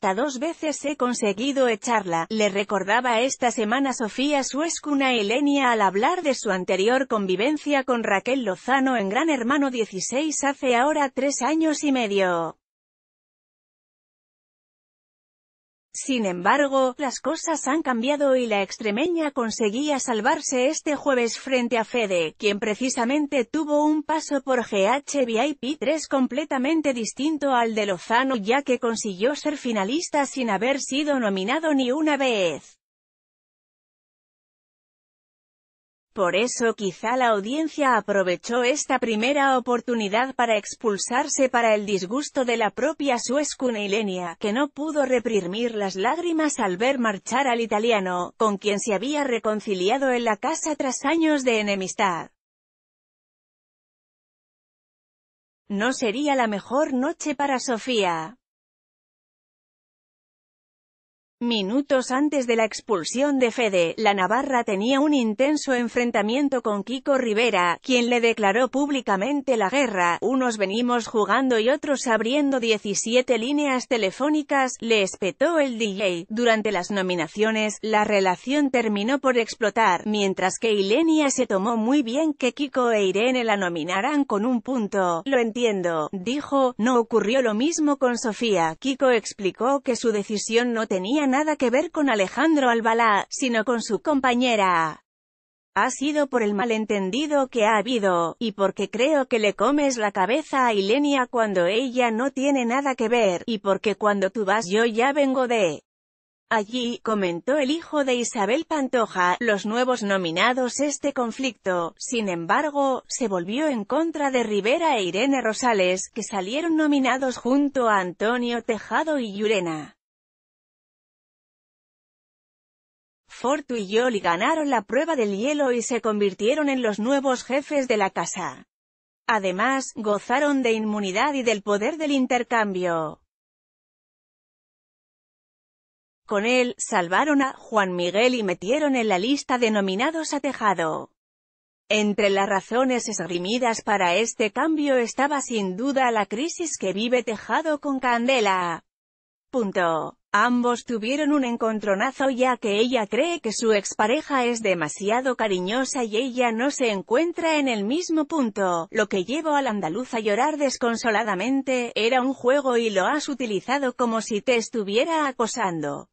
hasta dos veces he conseguido echarla, le recordaba esta semana Sofía Suescuna Lenia al hablar de su anterior convivencia con Raquel Lozano en Gran Hermano 16 hace ahora tres años y medio. Sin embargo, las cosas han cambiado y la extremeña conseguía salvarse este jueves frente a Fede, quien precisamente tuvo un paso por GHVIP 3 completamente distinto al de Lozano ya que consiguió ser finalista sin haber sido nominado ni una vez. Por eso quizá la audiencia aprovechó esta primera oportunidad para expulsarse para el disgusto de la propia Ilenia, que no pudo reprimir las lágrimas al ver marchar al italiano, con quien se había reconciliado en la casa tras años de enemistad. No sería la mejor noche para Sofía. Minutos antes de la expulsión de Fede, la Navarra tenía un intenso enfrentamiento con Kiko Rivera, quien le declaró públicamente la guerra, unos venimos jugando y otros abriendo 17 líneas telefónicas, le espetó el DJ. Durante las nominaciones, la relación terminó por explotar, mientras que Ilenia se tomó muy bien que Kiko e Irene la nominaran con un punto. Lo entiendo, dijo, no ocurrió lo mismo con Sofía. Kiko explicó que su decisión no tenía nada que ver con Alejandro Albalá, sino con su compañera. Ha sido por el malentendido que ha habido, y porque creo que le comes la cabeza a Ilenia cuando ella no tiene nada que ver, y porque cuando tú vas yo ya vengo de... Allí, comentó el hijo de Isabel Pantoja, los nuevos nominados este conflicto, sin embargo, se volvió en contra de Rivera e Irene Rosales, que salieron nominados junto a Antonio Tejado y yurena. Fortu y Yoli ganaron la prueba del hielo y se convirtieron en los nuevos jefes de la casa. Además, gozaron de inmunidad y del poder del intercambio. Con él, salvaron a Juan Miguel y metieron en la lista denominados a Tejado. Entre las razones esgrimidas para este cambio estaba sin duda la crisis que vive Tejado con Candela. Punto. Ambos tuvieron un encontronazo ya que ella cree que su expareja es demasiado cariñosa y ella no se encuentra en el mismo punto, lo que llevó al andaluz a llorar desconsoladamente, era un juego y lo has utilizado como si te estuviera acosando.